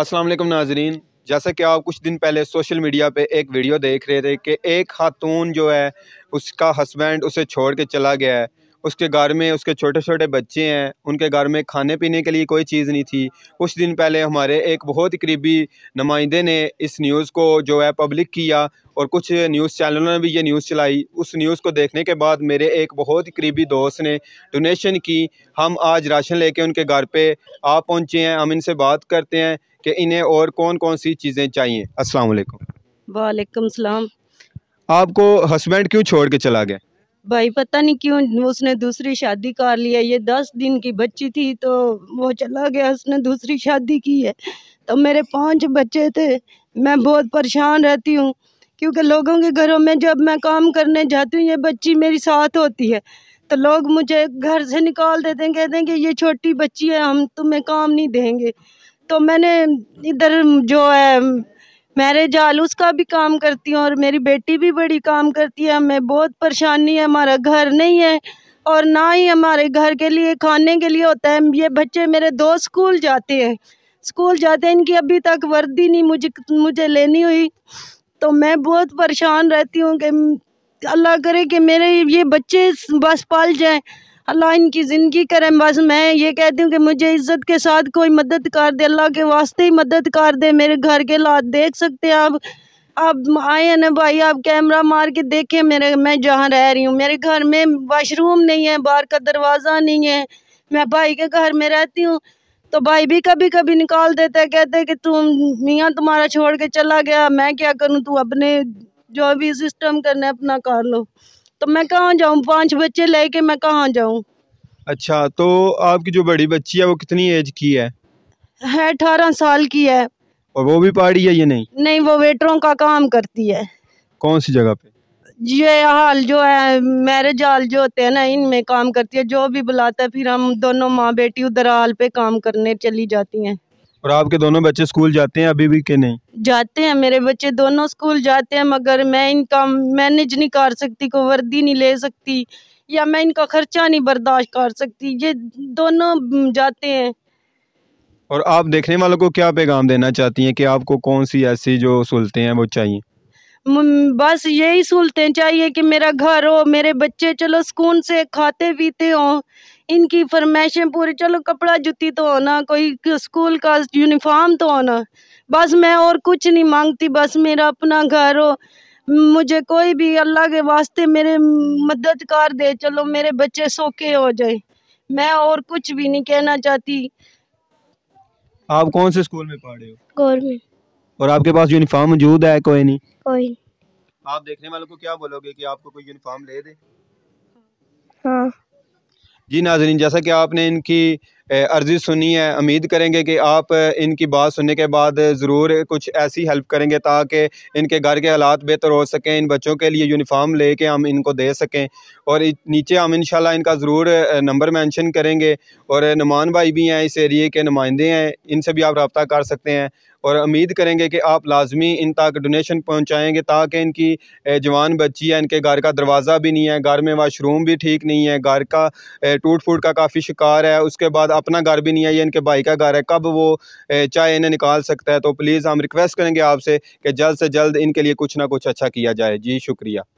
अस्सलाम वालेकुम नाजरीन जैसा कि आप कुछ दिन पहले सोशल मीडिया पे एक वीडियो देख रहे थे कि एक खातून जो है उसका हस्बैंड उसे छोड़ के चला गया है उसके घर में उसके छोटे छोटे बच्चे हैं उनके घर में खाने पीने के लिए कोई चीज़ नहीं थी कुछ दिन पहले हमारे एक बहुत करीबी नुमाइंदे ने इस न्यूज़ को जो है पब्लिक किया और कुछ न्यूज़ चैनलों ने भी ये न्यूज़ चलाई उस न्यूज़ को देखने के बाद मेरे एक बहुत ही करीबी दोस्त ने डोनेशन की हम आज राशन लेके उनके घर पे आ पहुँचे हैं हम इनसे बात करते हैं कि इन्हें और कौन कौन सी चीज़ें चाहिए अस्सलाम वालेकुम वालेकुम सलाम आपको हस्बैंड क्यों छोड़ के चला गया भाई पता नहीं क्यों उसने दूसरी शादी कर लिया ये दस दिन की बच्ची थी तो वो चला गया उसने दूसरी शादी की है तो मेरे पांच बच्चे थे मैं बहुत परेशान रहती हूँ क्योंकि लोगों के घरों में जब मैं काम करने जाती हूँ ये बच्ची मेरी साथ होती है तो लोग मुझे घर से निकाल देते हैं कहते हैं कि ये छोटी बच्ची है हम तुम्हें काम नहीं देंगे तो मैंने इधर जो है मेरे जालूस का भी काम करती हूँ और मेरी बेटी भी बड़ी काम करती है हमें बहुत परेशानी है हमारा घर नहीं है और ना ही हमारे घर के लिए खाने के लिए होता है ये बच्चे मेरे दो स्कूल जाते हैं स्कूल जाते हैं इनकी अभी तक वर्दी नहीं मुझे मुझे लेनी हुई तो मैं बहुत परेशान रहती हूँ कि अल्लाह करे कि मेरे ये बच्चे बस पाल जाएँ अल्लाह इनकी ज़िंदगी करें बस मैं ये कहती हूँ कि मुझे इज़्ज़त के साथ कोई मदद कर दे अल्लाह के वास्ते ही मदद कर दे मेरे घर के ला देख सकते हैं आप आप आए हैं ना भाई आप कैमरा मार के देखें मेरे मैं जहाँ रह रही हूँ मेरे घर में वाशरूम नहीं है बाहर का दरवाज़ा नहीं है मैं भाई के घर में रहती हूँ तो भाई भी कभी कभी निकाल देते हैं कहते हैं कि तुम मियाँ तुम्हारा छोड़ के चला गया मैं क्या करूँ तू अपने जो भी सिस्टम करना अपना कर लो तो मैं कहाँ जाऊँ पांच बच्चे लेके मैं कहाँ जाऊँ अच्छा तो आपकी जो बड़ी बच्ची है वो कितनी एज की है है अठारह साल की है और वो भी पहाड़ी है ये नहीं नहीं वो वेटरों का काम करती है कौन सी जगह पे ये हाल जो है मैरिज हाल जो होते हैं ना इनमें काम करती है जो भी बुलाता है फिर हम दोनों माँ बेटी उधर हाल पे काम करने चली जाती हैं और आपके दोनों बच्चे स्कूल जाते हैं अभी भी के नहीं जाते हैं मेरे बच्चे दोनों स्कूल जाते हैं मगर मैं इनका मैनेज नहीं कर सकती को वर्दी नहीं ले सकती या मैं इनका खर्चा नहीं बर्दाश्त कर सकती ये दोनों जाते हैं और आप देखने वालों को क्या पैगाम देना चाहती हैं कि आपको कौन सी ऐसी जो सहूलतें हैं वो चाहिए बस यही सुलते चाहिए कि मेरा घर हो मेरे बच्चे चलो सुकून से खाते पीते हों इनकी फरमाइशें पूरी चलो कपड़ा जुती तो होना कोई स्कूल का यूनिफॉर्म तो होना बस मैं और कुछ नहीं मांगती बस मेरा अपना घर हो मुझे कोई भी अल्लाह के वास्ते मेरे मदद कर दे चलो मेरे बच्चे सोखे हो जाए मैं और कुछ भी नहीं कहना चाहती आप कौन से स्कूल में पढ़ रहे हो गवर्नमेंट और आपके पास यूनिफॉर्म मौजूद है कोई नहीं कोई आप देखने वालों को क्या बोलोगे कि आपको कोई यूनिफॉर्म ले दे हाँ जी नाजरीन जैसा कि आपने इनकी अर्ज़ी सुनी है उम्मीद करेंगे कि आप इनकी बात सुनने के बाद ज़रूर कुछ ऐसी हेल्प करेंगे ताकि इनके घर के हालात बेहतर हो सकें इन बच्चों के लिए यूनिफाम ले कर हम इनको दे सकें और नीचे हम इन इनका ज़रूर नंबर मैंशन करेंगे और नुमान भाई भी हैं इस एरिए के नुमाइंदे हैं इनसे भी आप रबता कर सकते हैं और उम्मीद करेंगे कि आप लाजमी इन तक डोनेशन पहुँचाएँगे ताकि इनकी जवान बच्ची है इनके घर का दरवाज़ा भी नहीं है घर में वाशरूम भी ठीक नहीं है घर का टूट फूट का काफ़ी शिकार है उसके बाद आप अपना घर भी नहीं है ये इनके भाई का घर है कब वो चाहे इन्हें निकाल सकता है तो प्लीज़ हम रिक्वेस्ट करेंगे आपसे कि जल्द से जल्द इनके लिए कुछ ना कुछ अच्छा किया जाए जी शुक्रिया